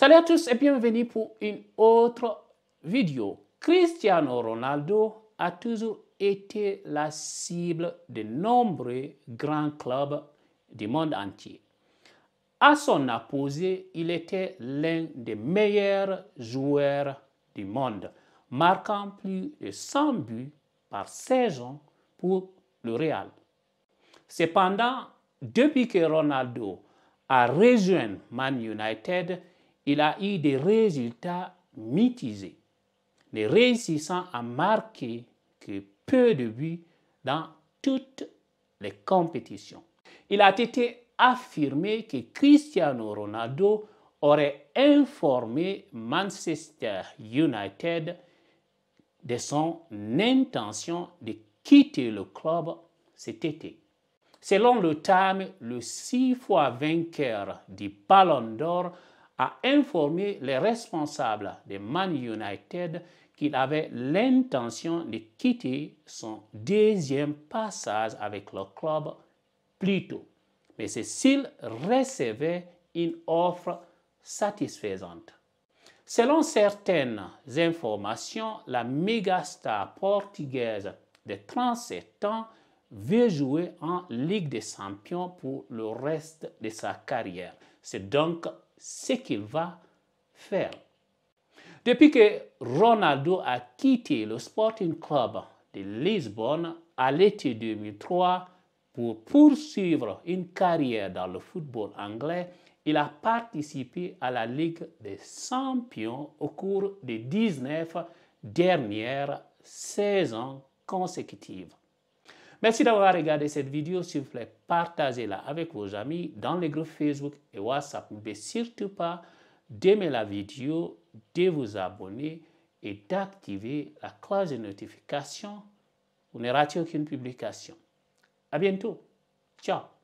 Salut à tous et bienvenue pour une autre vidéo. Cristiano Ronaldo a toujours été la cible de nombreux grands clubs du monde entier. À son apogée, il était l'un des meilleurs joueurs du monde, marquant plus de 100 buts par saison pour le Real. Cependant, depuis que Ronaldo a rejoint Man United, il a eu des résultats mitigés, Le réussissant à marqué que peu de buts dans toutes les compétitions. Il a été affirmé que Cristiano Ronaldo aurait informé Manchester United de son intention de quitter le club cet été. Selon le Time, le six fois vainqueur du Ballon d'Or a informé les responsables de Man United qu'il avait l'intention de quitter son deuxième passage avec le club plus tôt. Mais c'est s'il recevait une offre satisfaisante. Selon certaines informations, la méga portugaise de 37 ans veut jouer en Ligue des Champions pour le reste de sa carrière. C'est donc ce qu'il va faire. Depuis que Ronaldo a quitté le Sporting Club de Lisbonne à l'été 2003 pour poursuivre une carrière dans le football anglais, il a participé à la Ligue des champions au cours des 19 dernières saisons consécutives. Merci d'avoir regardé cette vidéo. S'il vous plaît, partagez-la avec vos amis dans les groupes Facebook et WhatsApp. n'oubliez surtout pas d'aimer la vidéo, de vous abonner et d'activer la cloche de notification. pour ne rater aucune publication. À bientôt. Ciao.